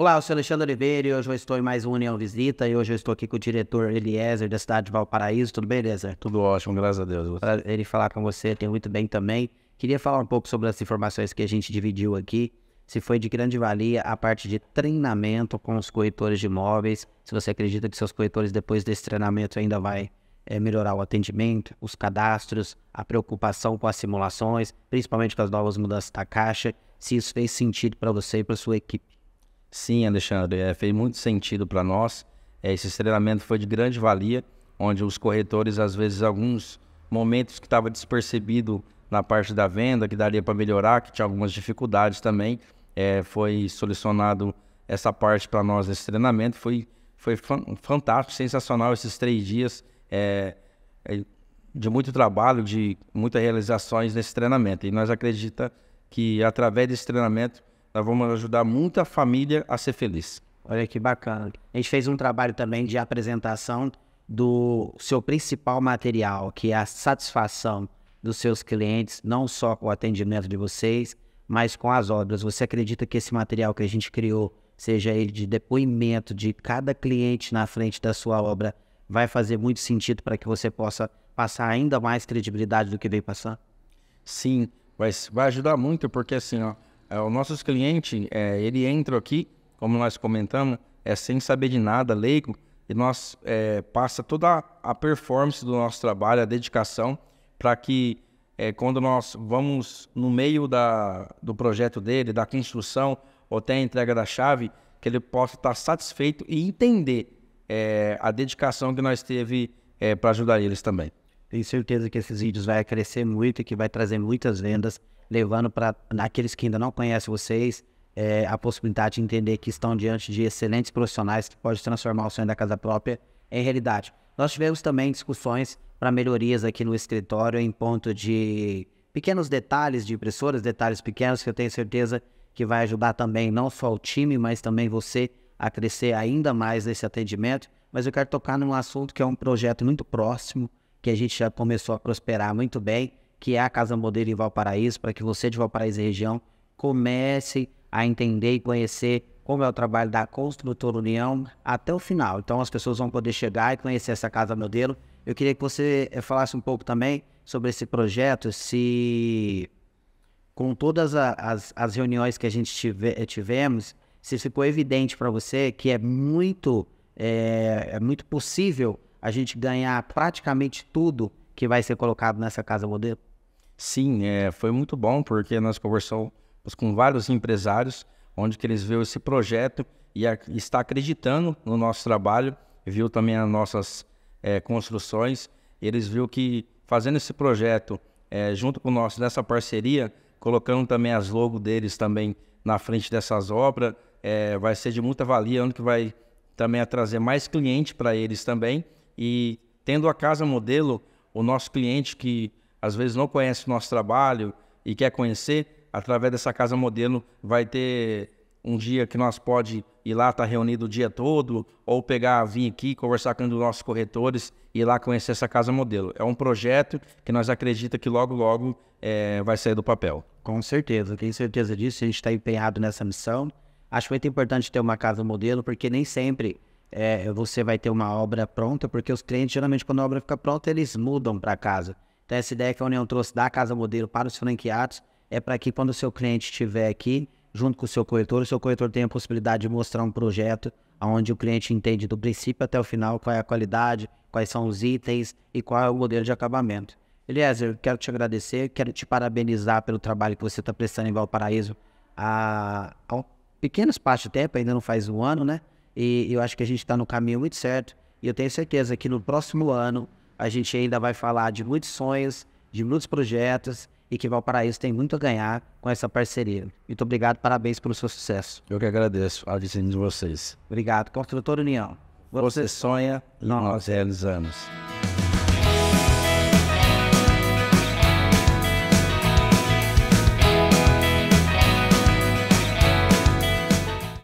Olá, eu sou Alexandre Oliveira e hoje eu estou em mais um União Visita e hoje eu estou aqui com o diretor Eliezer da cidade de Valparaíso. Tudo bem, Eliezer? Tudo ótimo, graças a Deus. Pra ele falar com você, tem muito bem também. Queria falar um pouco sobre as informações que a gente dividiu aqui. Se foi de grande valia a parte de treinamento com os corretores de imóveis, se você acredita que seus corretores depois desse treinamento ainda vai é, melhorar o atendimento, os cadastros, a preocupação com as simulações, principalmente com as novas mudanças da caixa, se isso fez sentido para você e para sua equipe. Sim, Alexandre, é, fez muito sentido para nós. É, esse treinamento foi de grande valia, onde os corretores, às vezes, alguns momentos que estava despercebido na parte da venda, que daria para melhorar, que tinha algumas dificuldades também, é, foi solucionado essa parte para nós desse treinamento. Foi, foi fantástico, sensacional esses três dias é, é, de muito trabalho, de muitas realizações nesse treinamento. E nós acreditamos que através desse treinamento nós vamos ajudar muita família a ser feliz. Olha que bacana. A gente fez um trabalho também de apresentação do seu principal material, que é a satisfação dos seus clientes, não só com o atendimento de vocês, mas com as obras. Você acredita que esse material que a gente criou, seja ele de depoimento de cada cliente na frente da sua obra, vai fazer muito sentido para que você possa passar ainda mais credibilidade do que veio passando? Sim, vai ajudar muito, porque assim, ó, é, os nossos clientes, é, ele entra aqui, como nós comentamos, é sem saber de nada, leigo, e nós é, passa toda a performance do nosso trabalho, a dedicação, para que é, quando nós vamos no meio da, do projeto dele, da construção ou até a entrega da chave, que ele possa estar satisfeito e entender é, a dedicação que nós teve é, para ajudar eles também. Tenho certeza que esses vídeos vai crescer muito e que vai trazer muitas vendas, levando para aqueles que ainda não conhecem vocês é, a possibilidade de entender que estão diante de excelentes profissionais que podem transformar o sonho da casa própria em realidade. Nós tivemos também discussões para melhorias aqui no escritório em ponto de pequenos detalhes de impressoras, detalhes pequenos que eu tenho certeza que vai ajudar também não só o time, mas também você a crescer ainda mais nesse atendimento. Mas eu quero tocar num assunto que é um projeto muito próximo que a gente já começou a prosperar muito bem, que é a Casa Modelo em Valparaíso, para que você de Valparaíso e região comece a entender e conhecer como é o trabalho da Construtora União até o final. Então as pessoas vão poder chegar e conhecer essa Casa Modelo. Eu queria que você eh, falasse um pouco também sobre esse projeto, se com todas as, as reuniões que a gente tive, eh, tivemos, se ficou evidente para você que é muito, é, é muito possível a gente ganhar praticamente tudo que vai ser colocado nessa casa modelo? Sim, é, foi muito bom porque nós conversamos com vários empresários, onde que eles viram esse projeto e a, está acreditando no nosso trabalho, viu também as nossas é, construções, eles viram que fazendo esse projeto é, junto com nós nessa parceria, colocando também as logos deles também na frente dessas obras, é, vai ser de muita valia, onde que vai também trazer mais cliente para eles também e tendo a casa modelo, o nosso cliente que às vezes não conhece o nosso trabalho e quer conhecer, através dessa casa modelo vai ter um dia que nós pode ir lá estar tá reunido o dia todo ou pegar vir aqui conversar com um dos nossos corretores e ir lá conhecer essa casa modelo. É um projeto que nós acredita que logo logo é, vai sair do papel. Com certeza, tenho certeza disso. A gente está empenhado nessa missão. Acho muito importante ter uma casa modelo porque nem sempre é, você vai ter uma obra pronta, porque os clientes, geralmente, quando a obra fica pronta, eles mudam para casa. Então, essa ideia que a União trouxe da casa modelo para os franqueados é para que, quando o seu cliente estiver aqui, junto com o seu corretor, o seu corretor tenha a possibilidade de mostrar um projeto onde o cliente entende do princípio até o final qual é a qualidade, quais são os itens e qual é o modelo de acabamento. Eliezer, quero te agradecer, quero te parabenizar pelo trabalho que você está prestando em Valparaíso há, há pequenos espaço de tempo, ainda não faz um ano, né? E eu acho que a gente está no caminho muito certo. E eu tenho certeza que no próximo ano a gente ainda vai falar de muitos sonhos, de muitos projetos e que Valparaíso tem muito a ganhar com essa parceria. Muito obrigado, parabéns pelo seu sucesso. Eu que agradeço a decisão de vocês. Obrigado. Construtora União. Você, você sonha e nós realizamos.